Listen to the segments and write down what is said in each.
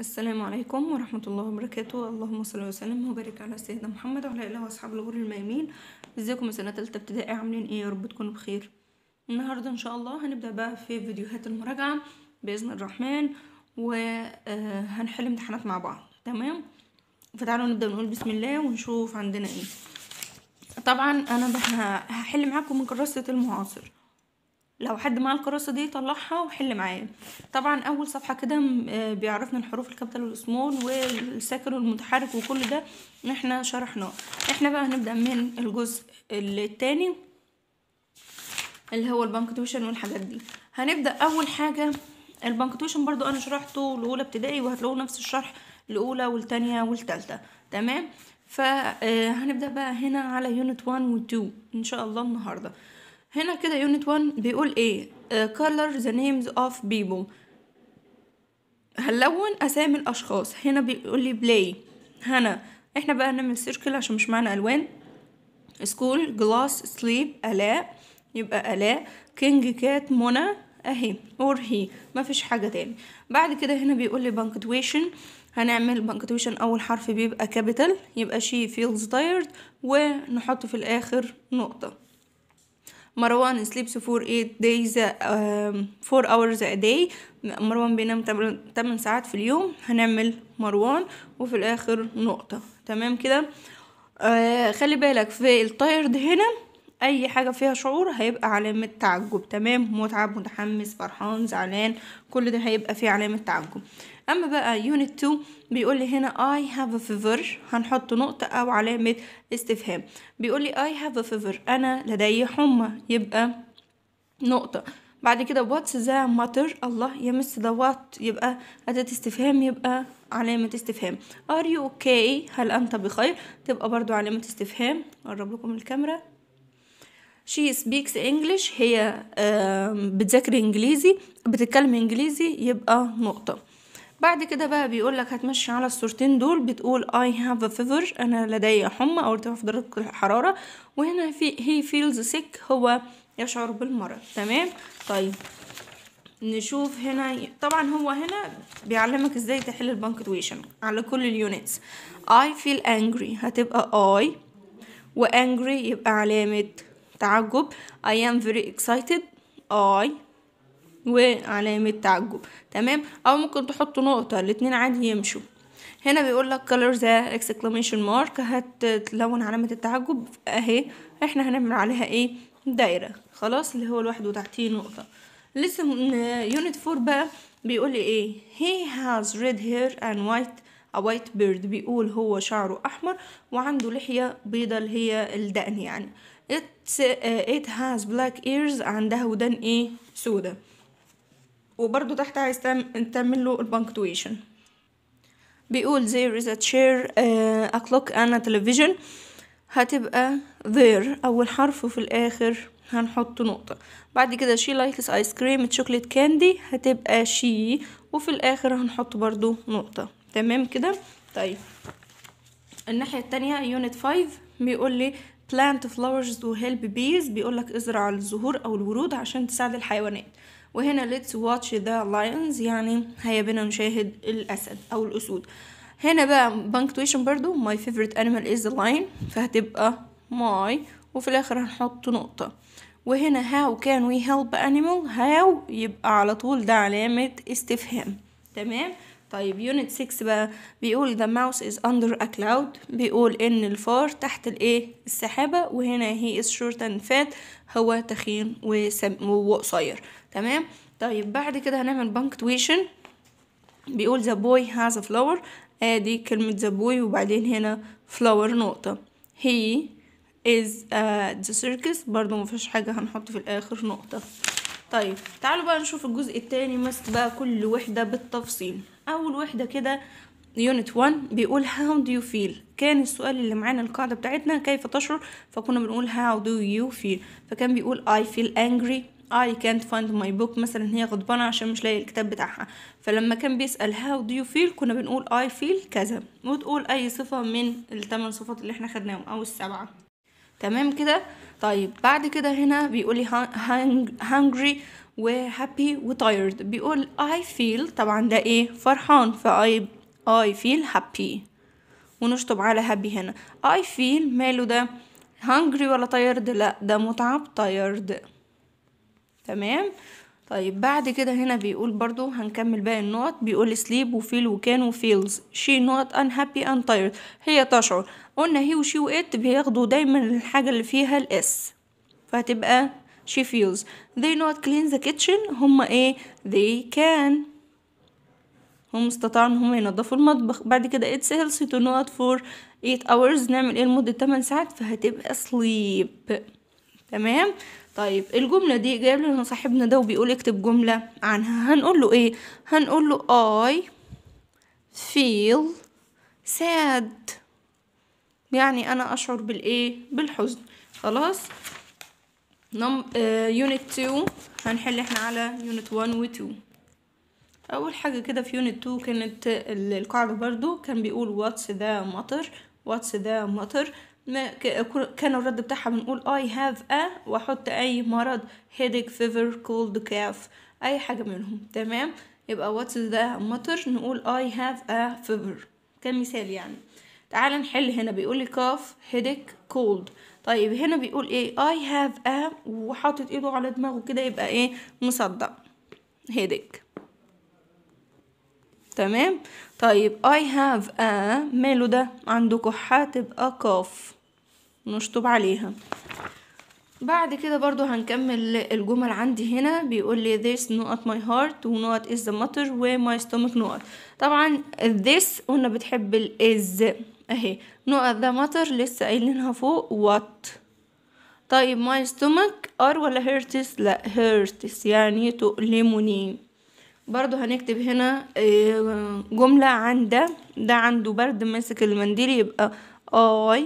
السلام عليكم ورحمة الله وبركاته اللهم صل وسلم وبارك على سيدنا محمد وعلى آله وأصحاب الغر الميامين ازيكم سنة تالتة ابتدائي عاملين ايه يا رب تكونوا بخير النهاردة ان شاء الله هنبدأ بقى في فيديوهات المراجعة بإذن الرحمن وهنحل امتحانات مع بعض تمام فتعالوا نبدأ نقول بسم الله ونشوف عندنا ايه طبعا انا هحل معاكم من كراسة المعاصر لو حد معاه الكراسه دي طلعها وحل معايا طبعا اول صفحه كده آه، بيعرفنا الحروف الكابيتال والسمول والساكن والمتحرك وكل ده احنا شرحناه احنا بقى هنبدا من الجزء الثاني اللي هو البنكتوشن والحاجات دي هنبدا اول حاجه البنكتوشن برضو انا شرحته لاولى ابتدائي وهتلاقوه نفس الشرح الاولى والثانيه والثالثه تمام فهنبدا آه، بقى هنا على يونت 1 و2 ان شاء الله النهارده هنا كده يونت 1 بيقول ايه uh, color the names of people هنلون اسامي الاشخاص هنا بيقول لي بلاي هنا احنا بقى هنعمل سيركل عشان مش معانا الوان سكول glass سليب الاء يبقى الاء كينج كات منى اهي اور هي مفيش حاجه تاني بعد كده هنا بيقول لي punctuation هنعمل punctuation اول حرف بيبقى كابيتال يبقى شي فيلز تايرد ونحط في الاخر نقطه مروان sleeps for 8 days 4 um, hours a day مروان بينام 8 ساعات في اليوم هنعمل مروان وفي الاخر نقطة تمام كده آه خلي بالك في التايرد هنا اي حاجه فيها شعور هيبقى علامه تعجب تمام متعب متحمس فرحان زعلان كل ده هيبقى فيه علامه تعجب اما بقى يونت 2 بيقول لي هنا اي هاف ا فيفر هنحط نقطه او علامه استفهام بيقول لي اي هاف ا فيفر انا لدي حمى يبقى نقطه بعد كده واتس ذا ماتر الله يمس وات يبقى أداة استفهام يبقى علامة استفهام ار يو اوكي هل أنت بخير تبقى برضو علامة استفهام أقرب لكم الكاميرا شي سبيكس انجلش هي بتذاكر انجليزي بتتكلم انجليزي يبقى نقطه بعد كده بقى بيقول لك هتمشي على الصورتين دول بتقول I have a fever أنا لدي حمى أو ارتفاع في درجة الحرارة وهنا في he feels sick هو يشعر بالمرض تمام طيب نشوف هنا طبعا هو هنا بيعلمك ازاي تحل البنكتويشن على كل اليونتس I feel angry هتبقى I و angry يبقى علامة تعجب I am very excited I وعلامة تعجب تمام أو ممكن تحط نقطة الاتنين عادي يمشوا هنا بيقول لك color the exclamation mark هتلون علامة التعجب اهي احنا هنعمل عليها ايه دايرة خلاص اللي هو لوحده تحتيه نقطة لسه يونت فور بقى بيقول لي ايه he has red hair and white a white beard بيقول هو شعره احمر وعنده لحية بيضة اللي هي الدقن يعني it, uh, it has black ears عندها ودان ايه سودة وبرضو تحت عايز تعمل له البنكتويشن بيقول there is a chair uh, a clock and a television هتبقى there أول حرف في الآخر هنحط نقطة بعد كده she likes ice cream chocolate candy هتبقى she وفي الآخر هنحط برضو نقطة تمام كده طيب الناحية التانية unit 5 بيقول لي plant flowers و help bees بيقولك ازرع الزهور أو الورود عشان تساعد الحيوانات وهنا let's watch the lions يعني هيا بنا نشاهد الأسد أو الأسود هنا بقى punctuation برضو my favorite animal is the lion فهتبقى my وفي الآخر هنحط نقطة وهنا how can we help animal how يبقى على طول ده علامة استفهام تمام طيب يونت 6 بقى بيقول the mouse is under a cloud بيقول ان الفار تحت الايه السحابة وهنا he is short and fat هو تخين وقصير تمام طيب بعد كده هنعمل punctuation بيقول the boy has a flower ادي كلمة the boy وبعدين هنا flower نقطة he is uh, the circus برضو مفيش حاجة هنحط في الاخر نقطة طيب تعالوا بقى نشوف الجزء التاني ماسك بقى كل وحدة بالتفصيل اول واحده كده يونت 1 بيقول هاو دو يو فيل كان السؤال اللي معانا القاعده بتاعتنا كيف تشعر فكنا بنقول هاو دو يو فيل فكان بيقول اي فيل انجري اي كانت فايند ماي بوك مثلا هي غضبانة عشان مش لاقي الكتاب بتاعها فلما كان بيسأل هاو دو يو فيل كنا بنقول اي فيل كذا وتقول أي صفة من الثمان صفات اللي احنا خدناهم أو السبعة تمام كده طيب بعد كده هنا بيقولي هانجري وهابي وتايرد بيقول I feel طبعا ده ايه فرحان فاي I feel happy ونشطب على هابي هنا I feel ماله ده hungry ولا tired لا ده متعب tired تمام طيب بعد كده هنا بيقول برضو هنكمل باقي النقط بيقول sleep وفيل وكان وفيلز she not unhappy and tired هي تشعر قلنا هي وشي وات بياخدوا دايما الحاجة اللي فيها الاس فهتبقى she feels they not clean the kitchen هم ايه they can هم استطاعوا ان هم ينظفوا المطبخ بعد كده it's healthy to not for 8 hours نعمل ايه لمدة 8 ساعات فهتبقى sleep تمام طيب الجملة دي جايب لنا صاحبنا ده وبيقول اكتب جملة عنها هنقول له ايه هنقول له I feel sad يعني انا اشعر بالايه بالحزن خلاص يونت 2 آه، هنحل احنا على يونت 1 و 2 اول حاجه كده في يونت 2 كانت القاعده برضو كان بيقول واتس ذا مطر واتس ذا مطر كان الرد بتاعها بنقول اي هاف ا واحط اي مرض هيديك فيفر كولد كاف اي حاجه منهم تمام يبقى واتس ذا مطر نقول اي هاف ا فيفر كمثال يعني تعال نحل هنا بيقول لي كاف هيديك كولد طيب هنا بيقول ايه اي هاف ا وحاطط ايده على دماغه كده يبقى ايه مصدق هيدك تمام طيب اي هاف ا ماله ده عنده كحه تبقى قاف نشطب عليها بعد كده برضو هنكمل الجمل عندي هنا بيقول لي this not my heart و not is the matter و my stomach not طبعا this قلنا بتحب ال is اهي نقط ده مطر لسه قايلينها فوق وات طيب ماي ستومك ار ولا هيرتس لا هيرتس يعني تؤلمني برضو هنكتب هنا آه، جملة عن ده ده عنده برد ماسك المنديل يبقى I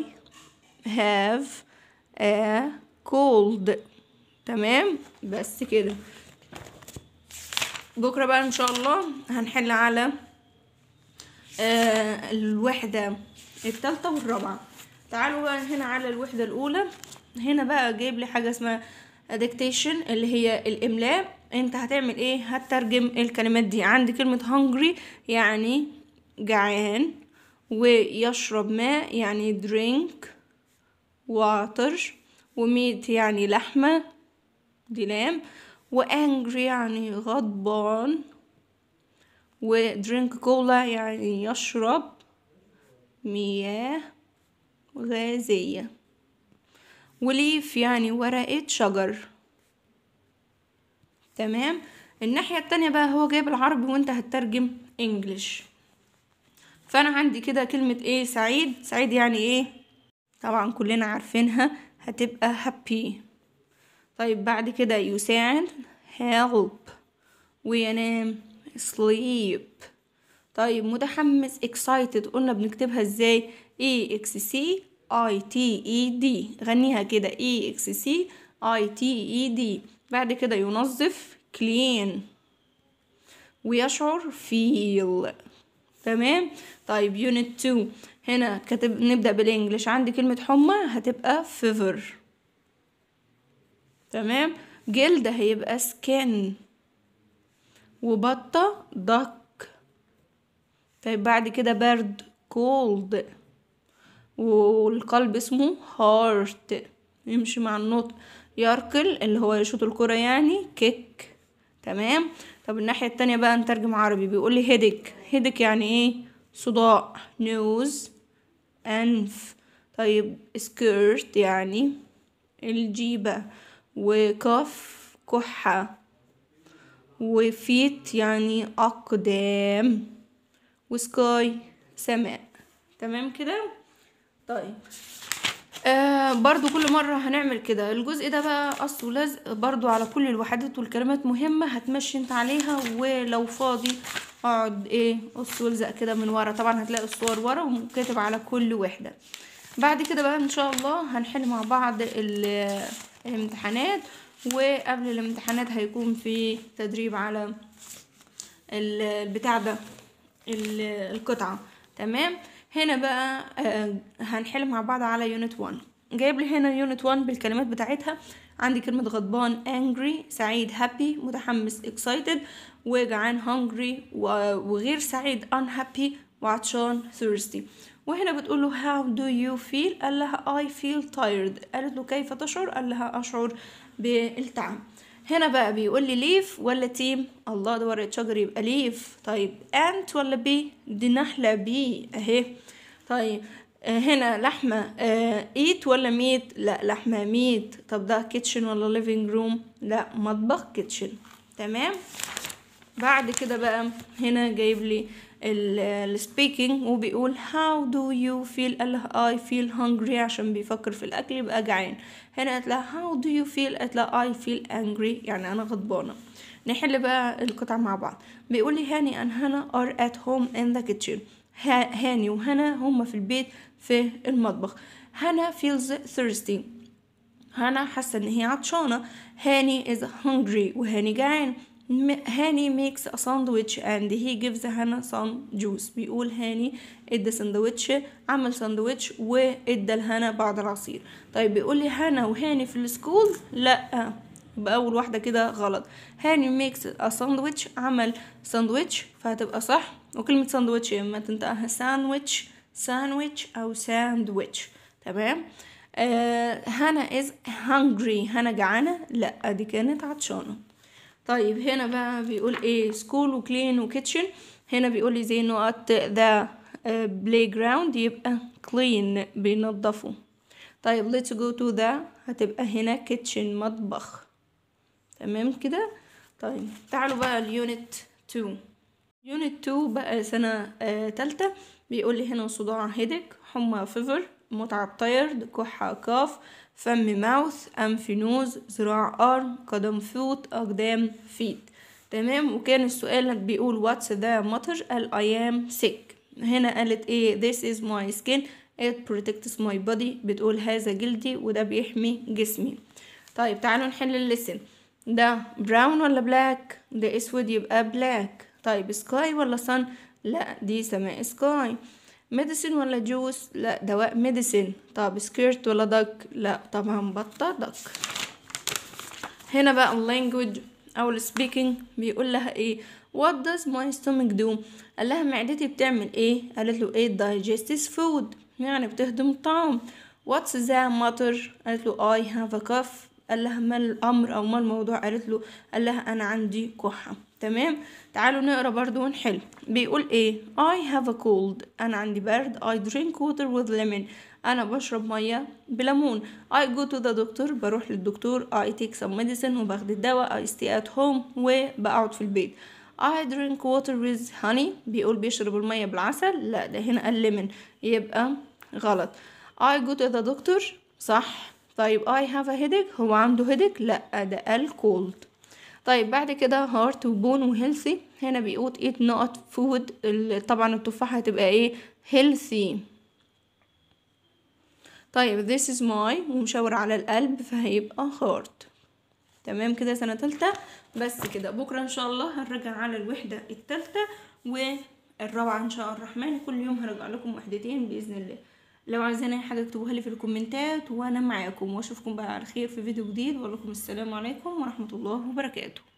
have a cold تمام بس كده بكرة بقى ان شاء الله هنحل على آه، الوحدة التالتة والرابعة تعالوا بقى هنا على الوحدة الأولى هنا بقى جايب لي حاجة اسمها ادكتيشن اللي هي الإملاء انت هتعمل ايه هترجم الكلمات دي عندي كلمة hungry يعني جعان ويشرب ماء يعني drink water وميت يعني لحمة دي لام وangry يعني غضبان ودرينك كولا يعني يشرب مياه غازية وليف يعني ورقة شجر تمام الناحية التانية بقى هو جايب العربي وانت هتترجم انجلش فانا عندي كده كلمة ايه سعيد سعيد يعني ايه طبعا كلنا عارفينها هتبقى هابي طيب بعد كده يساعد help وينام sleep طيب متحمس excited قلنا بنكتبها ازاي E X C I T E D غنيها كده E X C I T E D بعد كده ينظف clean ويشعر feel تمام طيب unit 2 هنا كتب نبدأ بالانجلش عندي كلمة حمى هتبقى fever تمام جلد هيبقى skin وبطة duck طيب بعد كده برد cold والقلب اسمه heart يمشي مع النطق يركل اللي هو يشوط الكرة يعني كيك تمام طب الناحية التانية بقى نترجم عربي بيقول لي هيدك هيدك يعني ايه صداع نوز انف طيب سكيرت يعني الجيبة وكف كحة وفيت يعني أقدام وسكاي سماء تمام كده طيب آه برضو كل مرة هنعمل كده الجزء ده بقى قص ولزق برضو على كل الوحدات والكلمات مهمة هتمشي انت عليها ولو فاضي اقعد ايه قص ولزق كده من ورا طبعا هتلاقي الصور ورا وكاتب على كل وحدة بعد كده بقى ان شاء الله هنحل مع بعض الامتحانات وقبل الامتحانات هيكون في تدريب على البتاع ده القطعة تمام هنا بقى آه، هنحل مع بعض على يونت 1 جايب لي هنا يونت 1 بالكلمات بتاعتها عندي كلمة غضبان angry سعيد happy متحمس excited وجعان hungry وغير سعيد unhappy وعطشان thirsty وهنا بتقول له how do you feel قال لها I feel tired قالت له كيف تشعر قال لها أشعر بالتعب هنا بقى بيقول لي ليف ولا تيم الله ده ورقة شجر يبقى ليف طيب انت ولا بي دي نحلة بي اهي طيب آه، هنا لحمة ايت آه، ولا ميت لا لحمة ميت طب ده كيتشن ولا ليفينج روم لا مطبخ كيتشن تمام بعد كده بقى هنا جايب لي السبيكينج وبيقول هاو دو يو فيل قال لها اي فيل هانجري عشان بيفكر في الأكل يبقى جعان هنا قالت لها هاو دو يو فيل قالت لها اي فيل انجري يعني أنا غضبانة نحل بقى القطع مع بعض بيقول لي هاني ان هنا ار ات هوم ان ذا كيتشن هاني وهنا هما في البيت في المطبخ هنا فيلز ثيرستي هنا حاسة إن هي عطشانة هاني از هانجري وهاني جعان هاني ميكس ا ساندويتش هي جيفز gives هانا سان جوس بيقول هاني ادى ساندويتش عمل ساندويتش وادى لهانا بعض العصير طيب بيقول لي هانا وهاني في السكول لا يبقى اول واحده كده غلط هاني ميكس ساندويتش عمل ساندويتش فهتبقى صح وكلمه ساندويتش اما تنطقها ساندويتش ساندويتش او ساندويتش تمام آه، هانا از هانجري هانا جعانه لا دي كانت عطشانه طيب هنا بقى بيقول ايه سكول وكلين وكيتشن هنا بيقول لي زي نقط ذا بلاي جراوند يبقى كلين بينظفوا طيب ليتس جو تو ذا هتبقى هنا كيتشن مطبخ تمام كده طيب تعالوا بقى اليونت 2 يونت 2 بقى سنة آه تالتة بيقول لي هنا صداع هيدك حمى فيفر متعب تايرد كحة كاف فم ماوث أنف نوز ذراع أرم قدم فوت أقدام فيت تمام وكان السؤال بيقول واتس ذا ماتر قال I am sick هنا قالت ايه this is my skin it protects my body بتقول هذا جلدي وده بيحمي جسمي طيب تعالوا نحل اللسن ده براون ولا بلاك ده اسود يبقى بلاك طيب سكاي ولا صن لا دي سماء سكاي ميديسين ولا جوس لا دواء ميديسين طب سكيرت ولا دك لا طبعا بطة دك هنا بقى اللانجوج او السبيكينج بيقول لها ايه what does my stomach do قال لها معدتي بتعمل ايه قالت له ايه digestive food يعني بتهضم الطعام what's the matter قالت له I have a cough قال لها ما الامر او ما الموضوع قالت له قال لها انا عندي كحه تمام تعالوا نقرا برضو ونحل بيقول ايه I have a cold انا عندي برد I drink water with lemon انا بشرب ميه بليمون I go to the doctor بروح للدكتور I take some medicine وباخد الدواء I stay at home وبقعد في البيت I drink water with honey بيقول بيشرب المية بالعسل لا ده هنا lemon يبقى غلط I go to the doctor صح طيب I have a headache هو عنده headache لا ده cold طيب بعد كده هارت وبون وهيلثي هنا بيقول ايت نقط فود طبعا التفاحة هتبقى ايه هيلثي طيب this is my ومشاور على القلب فهيبقى heart تمام كده سنة تالتة بس كده بكرة ان شاء الله هنرجع على الوحدة التالتة والرابعة ان شاء الرحمن كل يوم هرجع لكم وحدتين بإذن الله لو عايزين اي حاجه اكتبوها لي في الكومنتات وانا معاكم واشوفكم بقى على خير في فيديو جديد واقول لكم السلام عليكم ورحمه الله وبركاته